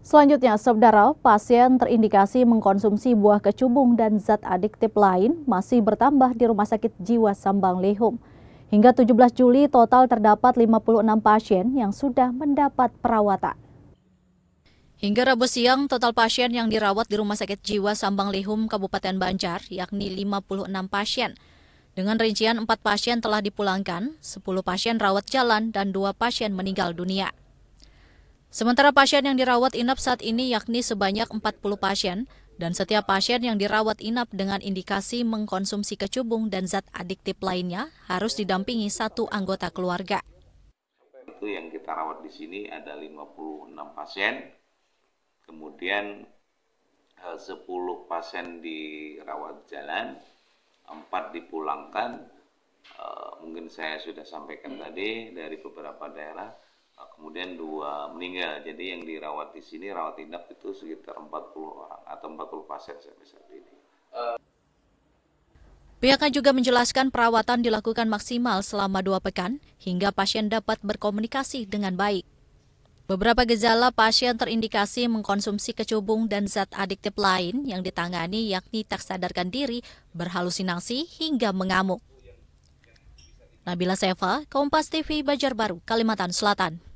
Selanjutnya, saudara, pasien terindikasi mengkonsumsi buah kecubung dan zat adiktif lain masih bertambah di Rumah Sakit Jiwa Sambang Lehum. Hingga 17 Juli total terdapat 56 pasien yang sudah mendapat perawatan. Hingga Rabu siang, total pasien yang dirawat di Rumah Sakit Jiwa Sambang Lehum, Kabupaten Banjar, yakni 56 pasien. Dengan rincian 4 pasien telah dipulangkan, 10 pasien rawat jalan, dan 2 pasien meninggal dunia. Sementara pasien yang dirawat inap saat ini yakni sebanyak 40 pasien, dan setiap pasien yang dirawat inap dengan indikasi mengkonsumsi kecubung dan zat adiktif lainnya harus didampingi satu anggota keluarga. Itu yang kita rawat di sini ada 56 pasien, kemudian 10 eh, pasien dirawat jalan, 4 dipulangkan, eh, mungkin saya sudah sampaikan tadi dari beberapa daerah, kemudian dua meninggal. Jadi yang dirawat di sini rawat inap itu sekitar 40 orang atau 40 pasien sampai saat ini. Pihaknya juga menjelaskan perawatan dilakukan maksimal selama dua pekan hingga pasien dapat berkomunikasi dengan baik. Beberapa gejala pasien terindikasi mengkonsumsi kecubung dan zat adiktif lain yang ditangani yakni tak sadarkan diri, berhalusinasi, hingga mengamuk. Nabila Seva, Kompas TV Banjarbaru, Kalimantan Selatan.